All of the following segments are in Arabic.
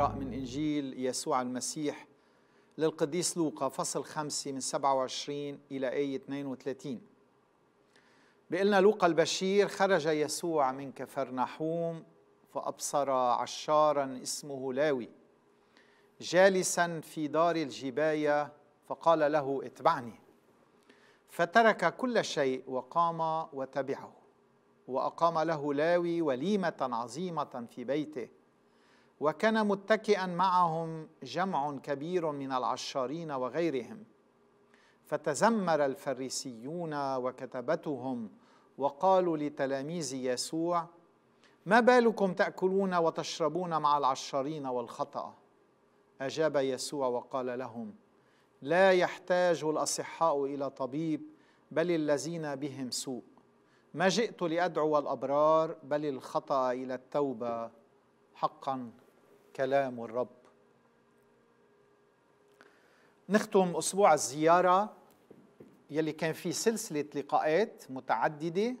نقرأ من إنجيل يسوع المسيح للقديس لوقا فصل خمسة من 27 إلى آية 32 بقلنا لوقا البشير خرج يسوع من نحوم فأبصر عشارا اسمه لاوي جالسا في دار الجباية فقال له اتبعني فترك كل شيء وقام وتبعه وأقام له لاوي وليمة عظيمة في بيته وكان متكئا معهم جمع كبير من العشارين وغيرهم فتزمر الفريسيون وكتبتهم وقالوا لتلاميذ يسوع ما بالكم تاكلون وتشربون مع العشارين والخطأ اجاب يسوع وقال لهم لا يحتاج الاصحاء الى طبيب بل الذين بهم سوء ما جئت لادعو الابرار بل الخطا الى التوبه حقا كلام الرب نختم أسبوع الزيارة يلي كان في سلسلة لقاءات متعددة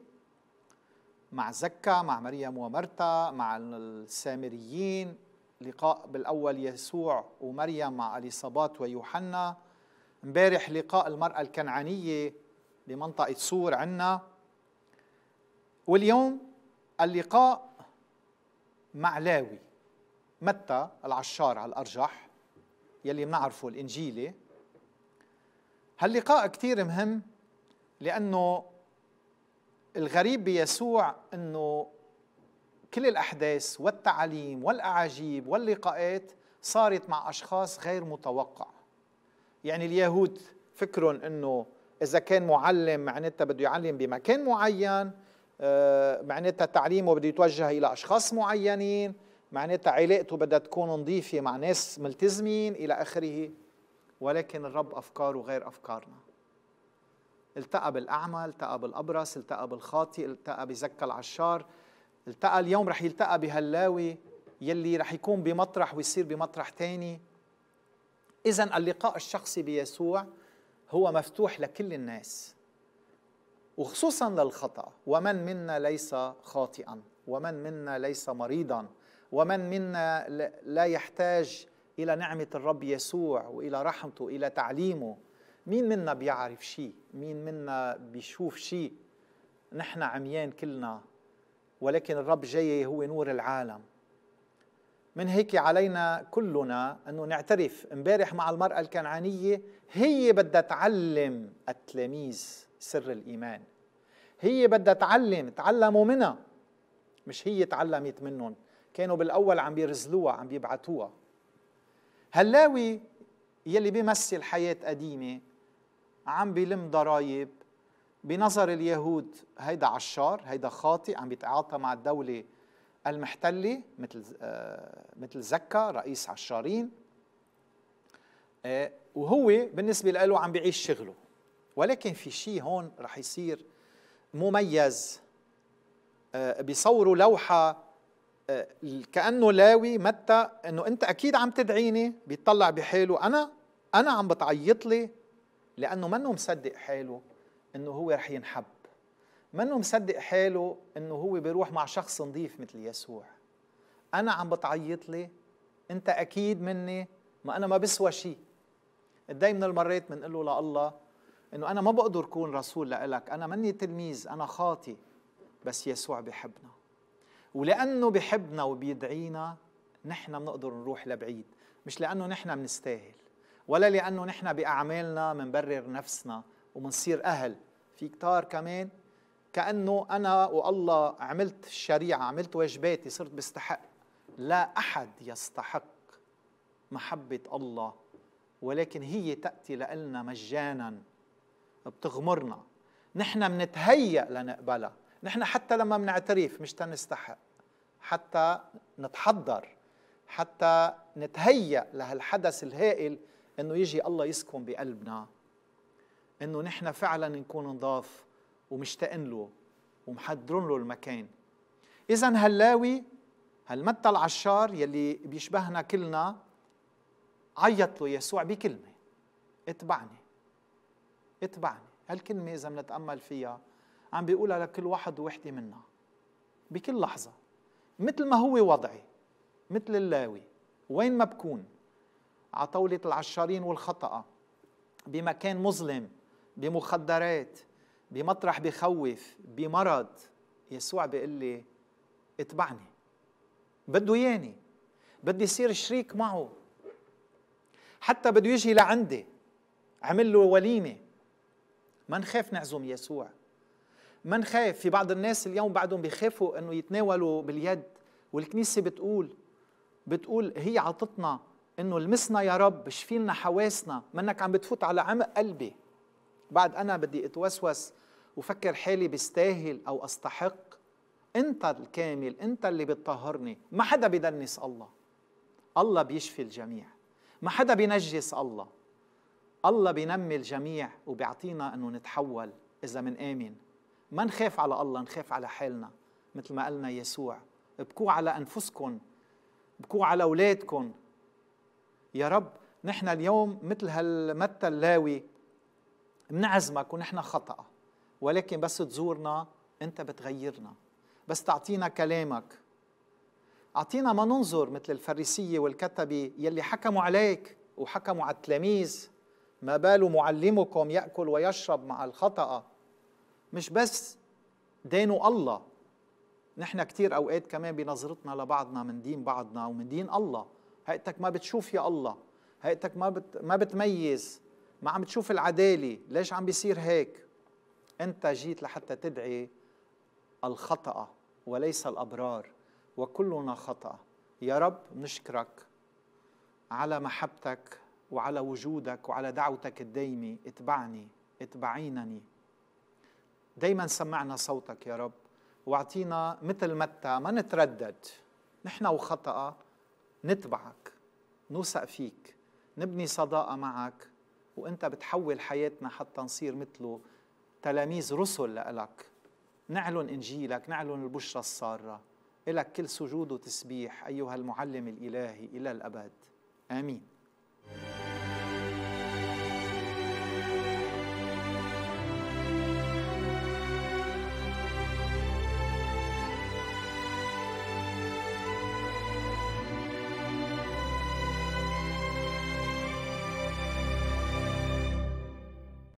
مع زكا مع مريم ومرتا مع السامريين لقاء بالأول يسوع ومريم مع اليصابات ويوحنا امبارح لقاء المرأة الكنعانية بمنطقة سور عنا واليوم اللقاء مع لاوي متى العشار على الأرجح يلي بنعرفه الإنجيلي هاللقاء كتير مهم لأنه الغريب بيسوع أنه كل الأحداث والتعاليم والأعاجيب واللقاءات صارت مع أشخاص غير متوقع يعني اليهود فكرهم أنه إذا كان معلم معناتها بده يعلم بمكان معين آه، معناتها تعليمه بده يتوجه إلى أشخاص معينين معناتها علاقته بدها تكون نظيفة مع ناس ملتزمين إلى آخره ولكن الرب أفكاره غير أفكارنا التقى بالأعمى التقى بالأبرص التقى بالخاطئ التقى بزكى العشار التقى اليوم رح يلتقى بهلاوي يلي رح يكون بمطرح ويصير بمطرح تاني إذا اللقاء الشخصي بيسوع هو مفتوح لكل الناس وخصوصا للخطأ ومن منا ليس خاطئا ومن منا ليس مريضا ومن منا لا يحتاج إلى نعمة الرب يسوع وإلى رحمته وإلى تعليمه مين منا بيعرف شيء مين منا بيشوف شيء نحن عميان كلنا ولكن الرب جاي هو نور العالم من هيك علينا كلنا انه نعترف امبارح مع المراه الكنعانيه هي بدها تعلم التلاميذ سر الايمان هي بدها تعلم تعلموا منها مش هي تعلمت منهم كانوا بالاول عم بيرزلوها عم بيبعتوها هلاوي يلي بيمثل حياه قديمه عم بيلم ضرايب بنظر اليهود هيدا عشار هيدا خاطئ عم بيتعاطى مع الدوله المحتله مثل آه مثل زكا رئيس عشارين آه وهو بالنسبه له عم بيعيش شغله ولكن في شيء هون رح يصير مميز آه بيصوروا لوحه كانه لاوي متى انه انت اكيد عم تدعيني بيطلع بحاله انا انا عم بتعيط لي لانه منه مصدق حاله انه هو رح ينحب منه مصدق حاله انه هو بيروح مع شخص نظيف مثل يسوع انا عم بتعيط لي انت اكيد مني ما انا ما بسوى شيء قدي من المرات بنقول له لله انه انا ما بقدر كون رسول لك انا مني تلميذ انا خاطي بس يسوع بحبنا ولأنه بحبنا وبيدعينا نحن بنقدر نروح لبعيد مش لأنه نحن بنستاهل ولا لأنه نحن بأعمالنا منبرر نفسنا ومنصير أهل في كتار كمان كأنه أنا والله عملت الشريعة عملت واجباتي صرت بستحق لا أحد يستحق محبة الله ولكن هي تأتي لنا مجانا بتغمرنا نحن منتهيأ لنقبلها نحن حتى لما منعترف مش تنستحق حتى نتحضر حتى نتهيأ لهالحدث الهائل انه يجي الله يسكن بقلبنا انه نحن فعلا نكون نضاف ومشتاقين له ومحضرون له المكان اذا هلاوي هالمتى العشار يلي بيشبهنا كلنا عيط له يسوع بكلمه اتبعني اتبعني هالكلمه اذا بنتامل فيها عم بيقولها لكل واحد ووحده منا بكل لحظه مثل ما هو وضعي مثل اللاوي وين ما بكون على طاولة العشارين والخطأة بمكان مظلم بمخدرات بمطرح بخوف بمرض يسوع بيقول لي اتبعني بده ياني بدي يصير شريك معه حتى بده يجي لعندي عمل له وليمه ما نخاف نعزم يسوع ما نخاف في بعض الناس اليوم بعدهم بيخافوا انه يتناولوا باليد والكنيسه بتقول بتقول هي عطتنا انه لمسنا يا رب شفيلنا حواسنا منك عم بتفوت على عمق قلبي بعد انا بدي اتوسوس وفكر حالي بستاهل او استحق انت الكامل انت اللي بتطهرني ما حدا بيدنس الله الله بيشفي الجميع ما حدا بينجس الله الله بينمي الجميع وبيعطينا انه نتحول اذا من امن ما نخاف على الله نخاف على حالنا مثل ما قالنا يسوع ابكوا على أنفسكم ابكوا على أولادكم يا رب نحن اليوم مثل هالمتى اللاوي بنعزمك ونحن خطأ ولكن بس تزورنا أنت بتغيرنا بس تعطينا كلامك أعطينا ما ننظر مثل الفريسية والكتبي يلي حكموا عليك وحكموا على التلاميذ ما بال معلمكم يأكل ويشرب مع الخطأ مش بس دينه الله نحن كتير أوقات كمان بنظرتنا لبعضنا من دين بعضنا ومن دين الله هيئتك ما بتشوف يا الله هيئتك ما, بت... ما بتميز ما عم بتشوف العدالة ليش عم بيصير هيك أنت جيت لحتى تدعي الخطأ وليس الأبرار وكلنا خطأ يا رب نشكرك على محبتك وعلى وجودك وعلى دعوتك الدايمة اتبعني اتبعينني دايما سمعنا صوتك يا رب واعطينا مثل متى ما نتردد نحن وخطأ نتبعك نوثق فيك نبني صداقة معك وانت بتحول حياتنا حتى نصير مثله تلاميذ رسل لك نعلن انجيلك نعلن البشرى الساره إلك كل سجود وتسبيح أيها المعلم الإلهي إلى الأبد آمين